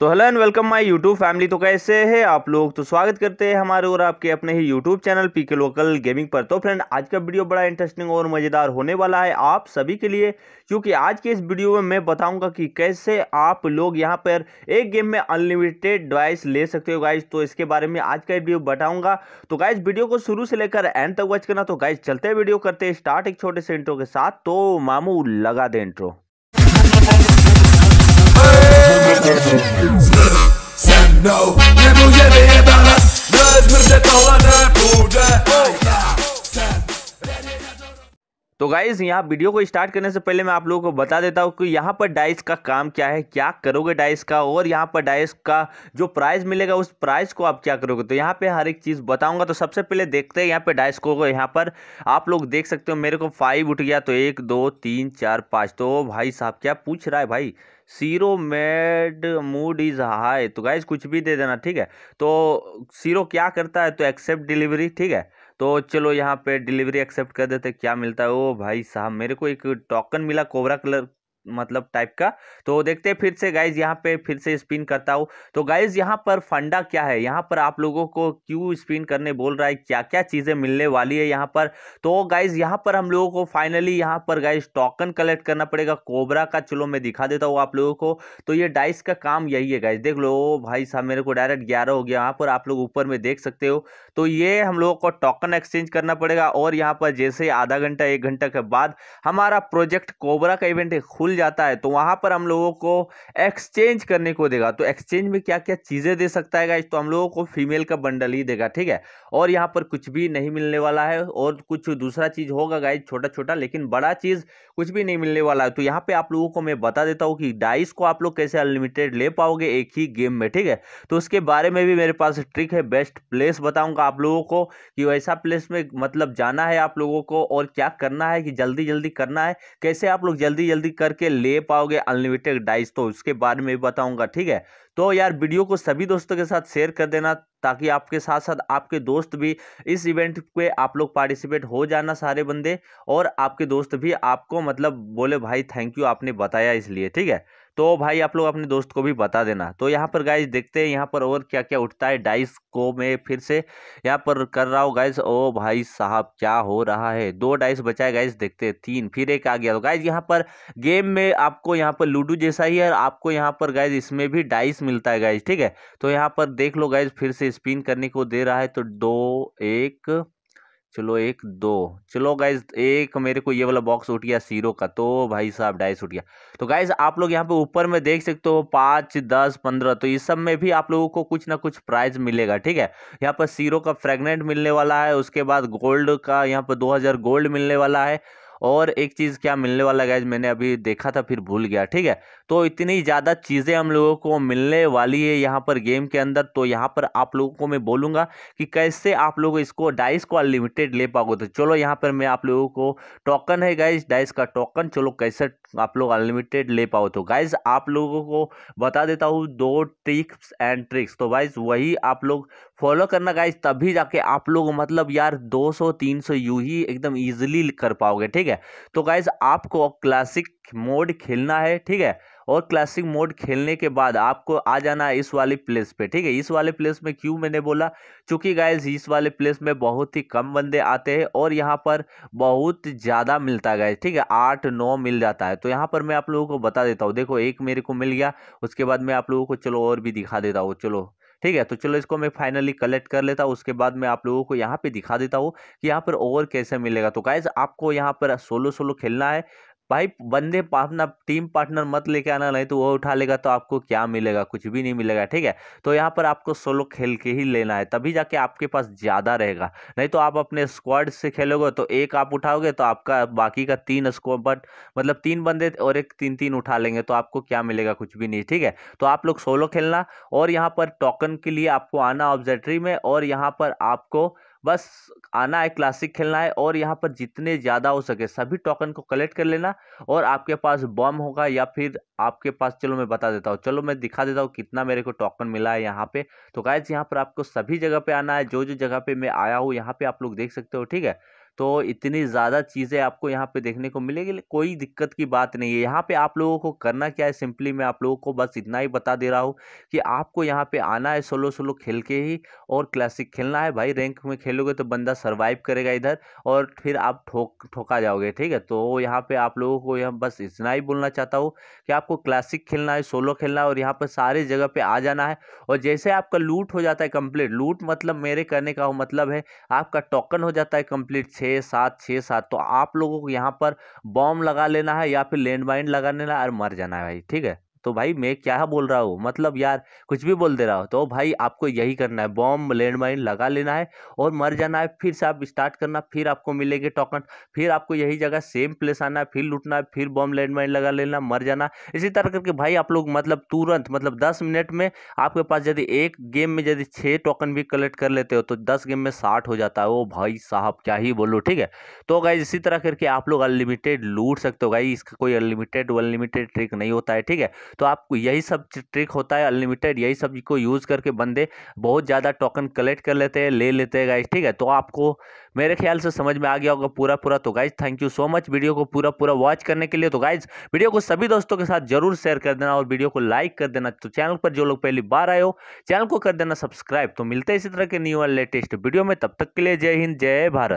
तो hello and welcome my YouTube family तो कैसे है आप लोग तो स्वागत करते हैं हमारे और आपके अपने ही YouTube channel PK local gaming पर तो फ्रेंड आज का वीडियो बड़ा इंटरेस्टिंग और मज़ेदार होने वाला है आप सभी के लिए क्योंकि आज के इस वीडियो में मैं बताऊंगा कि कैसे आप लोग यहां पर एक गेम में अनलिमिटेड डिवाइस ले सकते हो गाइज तो इसके बारे में आज का वीडियो बताऊँगा तो गाइज वीडियो को शुरू से लेकर एंड तक वॉच करना तो गाइज चलते वीडियो करते स्टार्ट एक छोटे से इंट्रो के साथ तो मामू लगा दे इंट्रो तो गाइज़ यहाँ वीडियो को स्टार्ट करने से पहले मैं आप लोगों को बता देता हूँ कि यहाँ पर डाइस का काम क्या है क्या करोगे डाइस का और यहाँ पर डाइस का जो प्राइस मिलेगा उस प्राइस को आप क्या करोगे तो यहाँ पे हर एक चीज़ बताऊंगा तो सबसे पहले देखते हैं यहाँ पे डाइस को यहाँ पर आप लोग देख सकते हो मेरे को फाइव उठ गया तो एक दो तीन चार पाँच तो भाई साहब क्या पूछ रहा है भाई सीरो मेड मूड इज़ हाई तो गाइज कुछ भी दे देना ठीक है तो सीरो क्या करता है तो एक्सेप्ट डिलीवरी ठीक है तो चलो यहाँ पे डिलीवरी एक्सेप्ट कर देते क्या मिलता है ओ भाई साहब मेरे को एक टोकन मिला कोबरा कलर मतलब टाइप का तो देखते हैं फिर से गाइज यहाँ पे फिर से स्पिन करता हूँ तो गाइज यहाँ पर फंडा क्या है यहाँ पर आप लोगों को क्यों स्पिन करने बोल रहा है क्या क्या चीज़ें मिलने वाली है यहाँ पर तो गाइज यहाँ पर हम लोगों को फाइनली यहाँ पर गाइज टोकन कलेक्ट करना पड़ेगा कोबरा का चलो मैं दिखा देता हूँ आप लोगों को तो ये डाइस का काम यही है गाइज देख लो भाई साहब मेरे को डायरेक्ट ग्यारह हो गया यहाँ पर आप लोग ऊपर में देख सकते हो तो ये हम लोगों को टोकन एक्सचेंज करना पड़ेगा और यहाँ पर जैसे आधा घंटा एक घंटा के बाद हमारा प्रोजेक्ट कोबरा का इवेंट खुल जाता है तो वहाँ पर हम लोगों को एक्सचेंज करने को देगा तो एक्सचेंज में क्या क्या चीज़ें दे सकता है तो हम लोगों को फीमेल का बंडल ही देगा ठीक है और यहाँ पर कुछ भी नहीं मिलने वाला है और कुछ दूसरा चीज़ होगा गाइज छोटा छोटा लेकिन बड़ा चीज़ कुछ भी नहीं मिलने वाला है तो यहाँ पर आप लोगों को मैं बता देता हूँ कि डाइस को आप लोग कैसे अनलिमिटेड ले पाओगे एक ही गेम में ठीक है तो उसके बारे में भी मेरे पास ट्रिक है बेस्ट प्लेस बताऊँगा आप लोगों को कि वैसा प्लेस में मतलब जाना है आप लोगों को और क्या करना है कि जल्दी जल्दी करना है कैसे आप लोग जल्दी जल्दी करके के ले पाओगे अनलिमिटेड डाइस तो उसके बारे में भी बताऊंगा ठीक है तो यार वीडियो को सभी दोस्तों के साथ शेयर कर देना ताकि आपके साथ साथ आपके दोस्त भी इस इवेंट पे आप लोग पार्टिसिपेट हो जाना सारे बंदे और आपके दोस्त भी आपको मतलब बोले भाई थैंक यू आपने बताया इसलिए ठीक है तो भाई आप लोग अपने दोस्त को भी बता देना तो यहाँ पर गाइज देखते हैं यहाँ पर और क्या क्या उठता है डाइस को मैं फिर से यहाँ पर कर रहा हूँ गाइज ओ भाई साहब क्या हो रहा है दो डाइस बचाए गाइज देखते हैं तीन फिर एक आ गया तो गाइज यहाँ पर गेम में आपको यहाँ पर लूडो जैसा ही है और आपको यहाँ पर गाइज इसमें भी डाइस मिलता है गाइज ठीक है तो यहाँ पर देख लो गाइज फिर से स्पिन करने को दे रहा है तो दो एक चलो एक दो चलो गाइज एक मेरे को ये वाला बॉक्स उठ गया सीरो का तो भाई साहब डाइस उठ गया तो गाइज आप लोग यहाँ पे ऊपर में देख सकते हो पाँच दस पंद्रह तो इस सब में भी आप लोगों को कुछ ना कुछ प्राइज मिलेगा ठीक है यहाँ पर सीरो का फ्रेगनेंट मिलने वाला है उसके बाद गोल्ड का यहाँ पर दो गोल्ड मिलने वाला है और एक चीज़ क्या मिलने वाला गैज मैंने अभी देखा था फिर भूल गया ठीक है तो इतनी ज़्यादा चीज़ें हम लोगों को मिलने वाली है यहाँ पर गेम के अंदर तो यहाँ पर आप लोगों को मैं बोलूँगा कि कैसे आप लोग इसको डाइस को अनलिमिटेड ले पाओगे तो चलो यहाँ पर मैं आप लोगों को टोकन है गाइज डाइस का टोकन चलो कैसे आप लोग अनलिमिटेड ले पाओ तो गाइज आप लोगों को बता देता हूँ दो ट्रिक्स एंड ट्रिक्स तो गाइज वही आप लोग फॉलो करना गाइज तभी जाके आप लोग मतलब यार 200 300 यू ही एकदम ईजिली कर पाओगे ठीक है तो गाइज आपको क्लासिक मोड खेलना है ठीक है और क्लासिक मोड खेलने के बाद आपको आ जाना है इस वाले प्लेस पे ठीक है इस वाले प्लेस में क्यों मैंने बोला क्योंकि गाइज इस वाले प्लेस में बहुत ही कम बंदे आते हैं और यहाँ पर बहुत ज़्यादा मिलता है गाइज ठीक है आठ नौ मिल जाता है तो यहाँ पर मैं आप लोगों को बता देता हूँ देखो एक मेरे को मिल गया उसके बाद मैं आप लोगों को चलो और भी दिखा देता हूँ चलो ठीक है तो चलो इसको मैं फाइनली कलेक्ट कर लेता हूँ उसके बाद मैं आप लोगों को यहाँ पे दिखा देता हूँ कि यहाँ पर ओवर कैसे मिलेगा तो गाइज आपको यहाँ पर सोलो सोलो खेलना है भाई बंदे अपना टीम पार्टनर मत लेके आना नहीं तो वो उठा लेगा तो आपको क्या मिलेगा कुछ भी नहीं मिलेगा ठीक है तो यहाँ पर आपको सोलो खेल के ही लेना है तभी जाके आपके पास ज़्यादा रहेगा नहीं तो आप अपने स्क्वाड से खेलोगे तो एक आप उठाओगे तो आपका बाकी का तीन स्क्वाड मतलब तीन बंदे और एक तीन तीन उठा लेंगे तो आपको क्या मिलेगा कुछ भी नहीं ठीक है तो आप लोग सोलो खेलना और यहाँ पर टोकन के लिए आपको आना ऑब्जेक्ट्री में और यहाँ पर आपको बस आना है क्लासिक खेलना है और यहाँ पर जितने ज़्यादा हो सके सभी टोकन को कलेक्ट कर लेना और आपके पास बम होगा या फिर आपके पास चलो मैं बता देता हूँ चलो मैं दिखा देता हूँ कितना मेरे को टोकन मिला है यहाँ पे तो गायज यहाँ पर आपको सभी जगह पे आना है जो जो जगह पे मैं आया हूँ यहाँ पे आप लोग देख सकते हो ठीक है तो इतनी ज़्यादा चीज़ें आपको यहाँ पे देखने को मिलेगी कोई दिक्कत की बात नहीं है यहाँ पे आप लोगों को करना क्या है सिंपली मैं आप लोगों को बस इतना ही बता दे रहा हूँ कि आपको यहाँ पे आना है सोलो सोलो खेल के ही और क्लासिक खेलना है भाई रैंक में खेलोगे तो बंदा सर्वाइव करेगा इधर और फिर आप ठोक ठोका जाओगे ठीक है तो यहाँ पर आप लोगों को यहाँ बस इतना ही बोलना चाहता हूँ कि आपको क्लासिक खेलना है सोलो खेलना है और यहाँ पर सारे जगह पर आ जाना है और जैसे आपका लूट हो जाता है कम्प्लीट लूट मतलब मेरे करने का मतलब है आपका टोकन हो जाता है कम्प्लीट छः सात छः सात तो आप लोगों को यहाँ पर बॉम्ब लगा लेना है या फिर लैंड लगा लेना है और मर जाना है भाई ठीक है तो भाई मैं क्या बोल रहा हूँ मतलब यार कुछ भी बोल दे रहा हो तो भाई आपको यही करना है बॉम्ब लैंडमाइन लगा लेना है और मर जाना है फिर से आप स्टार्ट करना फिर आपको मिलेगी टोकन फिर आपको यही जगह सेम प्लेस आना है फिर लूटना है फिर बॉम्ब लैंडमाइन लगा लेना मर जाना इसी तरह करके भाई आप लोग मतलब तुरंत मतलब दस मिनट में आपके पास यदि एक गेम में यदि छः टोकन भी कलेक्ट कर लेते हो तो दस गेम में साठ हो जाता है ओ भाई साहब क्या ही बोलो ठीक है तो गाई इसी तरह करके आप लोग अनलिमिटेड लूट सकते हो गाई इसका कोई अनलिमिटेड अनलिमिटेड ट्रिक नहीं होता है ठीक है तो आपको यही सब ट्रिक होता है अनलिमिटेड यही सब को यूज़ करके बंदे बहुत ज़्यादा टोकन कलेक्ट कर लेते हैं ले लेते हैं गाइज ठीक है तो आपको मेरे ख्याल से समझ में आ गया होगा पूरा पूरा तो guys thank you so much video को पूरा पूरा वॉच करने के लिए तो गाइज वीडियो को सभी दोस्तों के साथ जरूर शेयर कर देना और वीडियो को लाइक कर देना तो चैनल पर जो लोग पहली बार आए हो चैनल को कर देना सब्सक्राइब तो मिलते हैं इसी तरह के न्यू और लेटेस्ट वीडियो में तब तक के लिए जय हिंद जय भारत